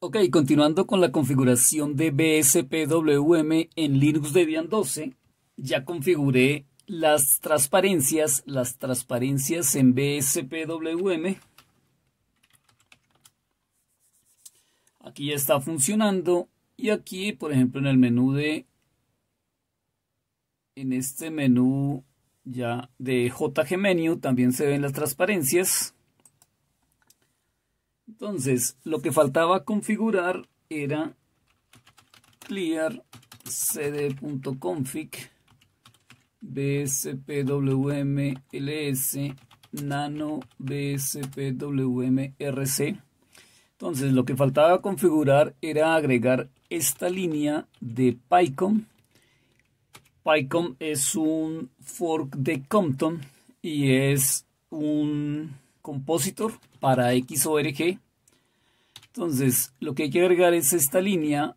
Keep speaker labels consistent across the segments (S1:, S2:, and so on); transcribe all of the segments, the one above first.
S1: Ok, continuando con la configuración de BSPWM en Linux Debian 12, ya configuré las transparencias, las transparencias en BSPWM. Aquí ya está funcionando y aquí, por ejemplo, en el menú de en este menú ya de JG Menu también se ven las transparencias. Entonces, lo que faltaba configurar era clear cd.config bspwmls nano bspwmrc. Entonces, lo que faltaba configurar era agregar esta línea de PyCom. PyCom es un fork de Compton y es un Compositor para XORG. Entonces, lo que hay que agregar es esta línea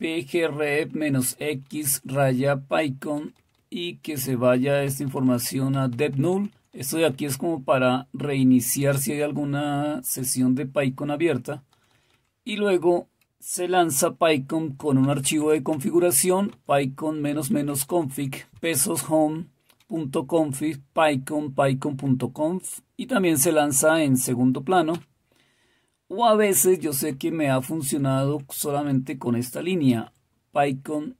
S1: pgrep-x raya pycon y que se vaya esta información a devnull. Esto de aquí es como para reiniciar si hay alguna sesión de pycon abierta. Y luego se lanza Python con un archivo de configuración, python-config, pesos home .conf pycon, pycon.conf y también se lanza en segundo plano. O a veces yo sé que me ha funcionado solamente con esta línea, pycon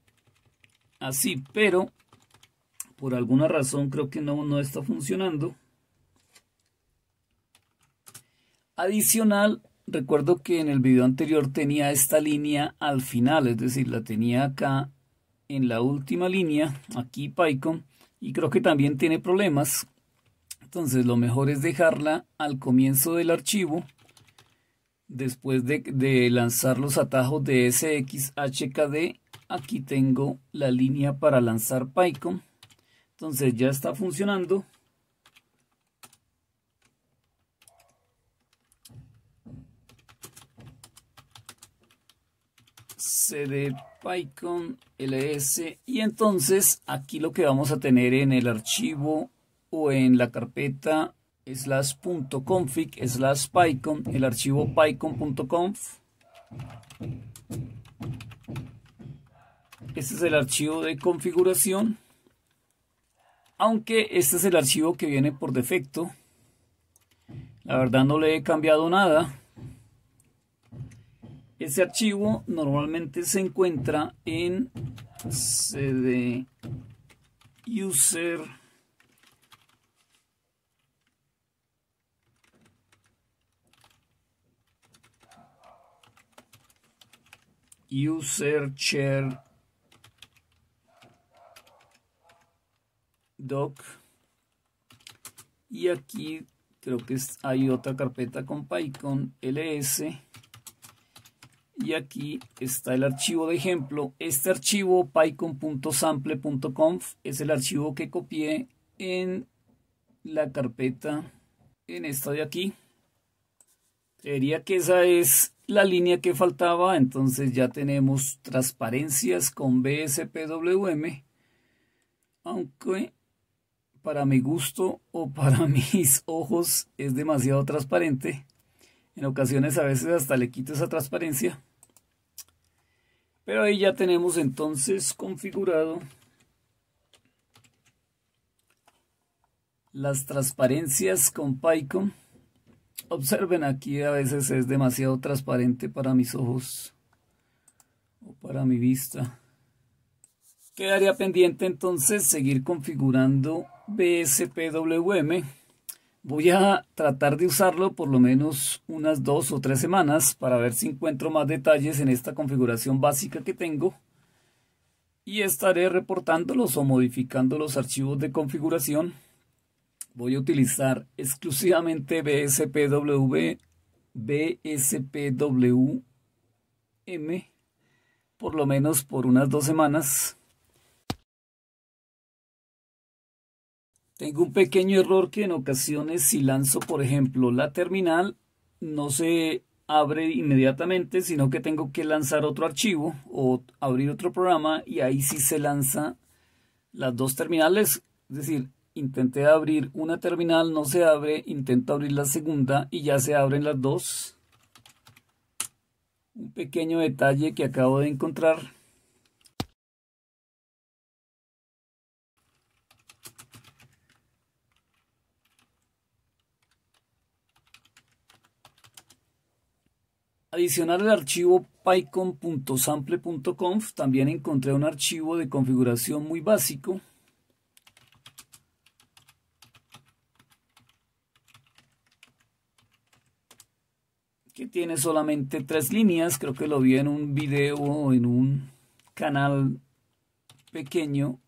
S1: así, pero por alguna razón creo que no, no está funcionando. Adicional, recuerdo que en el video anterior tenía esta línea al final, es decir, la tenía acá en la última línea, aquí Python, y creo que también tiene problemas. Entonces lo mejor es dejarla al comienzo del archivo después de, lanzar los atajos de SXHKD, aquí tengo la línea para lanzar PyCon. Entonces ya está funcionando. cd ls y entonces aquí lo que vamos a tener en el archivo o en la carpeta slash.config slash pycon el archivo pycon.conf este es el archivo de configuración aunque este es el archivo que viene por defecto la verdad no le he cambiado nada ese archivo normalmente se encuentra en cd user user share doc y aquí creo que hay otra carpeta con python ls y aquí está el archivo de ejemplo. Este archivo pycon.sample.conf es el archivo que copié en la carpeta, en esta de aquí. Creería que esa es la línea que faltaba, entonces ya tenemos transparencias con BSPWM, aunque para mi gusto o para mis ojos es demasiado transparente. En ocasiones a veces hasta le quito esa transparencia. Pero ahí ya tenemos entonces configurado las transparencias con PyCon. Observen aquí a veces es demasiado transparente para mis ojos o para mi vista. Quedaría pendiente entonces seguir configurando BSPWM Voy a tratar de usarlo por lo menos unas dos o tres semanas para ver si encuentro más detalles en esta configuración básica que tengo y estaré reportándolos o modificando los archivos de configuración. Voy a utilizar exclusivamente BSPW, BSPWM por lo menos por unas dos semanas Tengo un pequeño error que en ocasiones si lanzo, por ejemplo, la terminal, no se abre inmediatamente, sino que tengo que lanzar otro archivo o abrir otro programa y ahí sí se lanza las dos terminales. Es decir, intenté abrir una terminal, no se abre, intento abrir la segunda y ya se abren las dos. Un pequeño detalle que acabo de encontrar. adicionar el archivo pycon.sample.conf también encontré un archivo de configuración muy básico que tiene solamente tres líneas, creo que lo vi en un video en un canal pequeño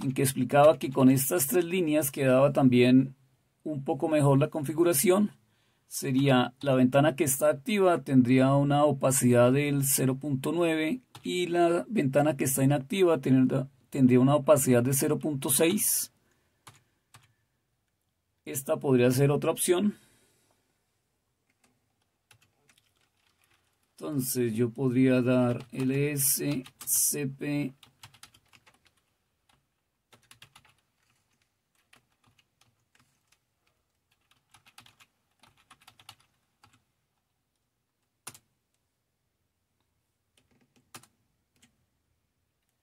S1: en que explicaba que con estas tres líneas quedaba también un poco mejor la configuración sería la ventana que está activa tendría una opacidad del 0.9 y la ventana que está inactiva tendría una opacidad de 0.6. Esta podría ser otra opción. Entonces yo podría dar LS, CP,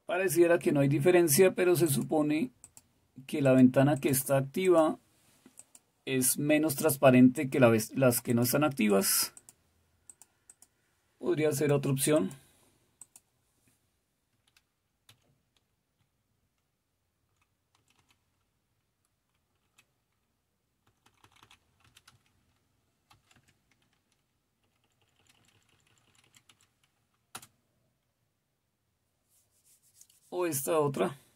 S1: Pareciera que no hay diferencia, pero se supone que la ventana que está activa es menos transparente que las que no están activas. Podría ser otra opción. o esta otra